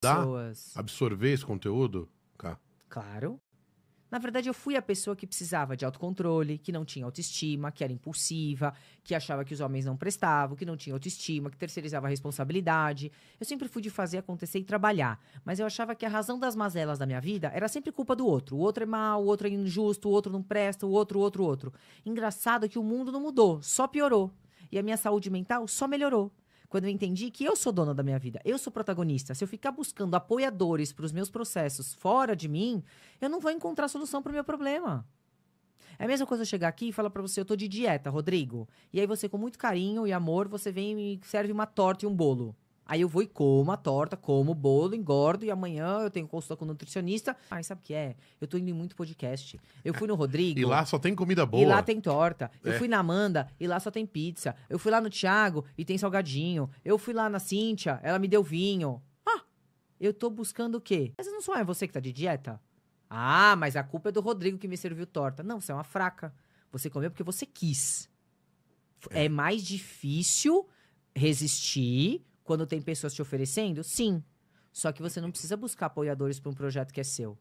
pessoas. Absorver esse conteúdo? Cá. Claro. Na verdade, eu fui a pessoa que precisava de autocontrole, que não tinha autoestima, que era impulsiva, que achava que os homens não prestavam, que não tinha autoestima, que terceirizava a responsabilidade. Eu sempre fui de fazer acontecer e trabalhar, mas eu achava que a razão das mazelas da minha vida era sempre culpa do outro. O outro é mau, o outro é injusto, o outro não presta, o outro, o outro, o outro. Engraçado é que o mundo não mudou, só piorou. E a minha saúde mental só melhorou. Quando eu entendi que eu sou dona da minha vida, eu sou protagonista. Se eu ficar buscando apoiadores para os meus processos fora de mim, eu não vou encontrar solução para o meu problema. É a mesma coisa eu chegar aqui e falar para você, eu tô de dieta, Rodrigo. E aí você, com muito carinho e amor, você vem e serve uma torta e um bolo. Aí eu vou e como a torta, como o bolo, engordo e amanhã eu tenho consulta com o nutricionista. Ai, sabe o que é? Eu tô indo em muito podcast. Eu fui no Rodrigo. E lá só tem comida boa. E lá tem torta. É. Eu fui na Amanda e lá só tem pizza. Eu fui lá no Thiago e tem salgadinho. Eu fui lá na Cíntia, ela me deu vinho. Ah, eu tô buscando o quê? Mas não só é você que tá de dieta? Ah, mas a culpa é do Rodrigo que me serviu torta. Não, você é uma fraca. Você comeu porque você quis. é, é mais difícil resistir quando tem pessoas te oferecendo, sim. Só que você não precisa buscar apoiadores para um projeto que é seu.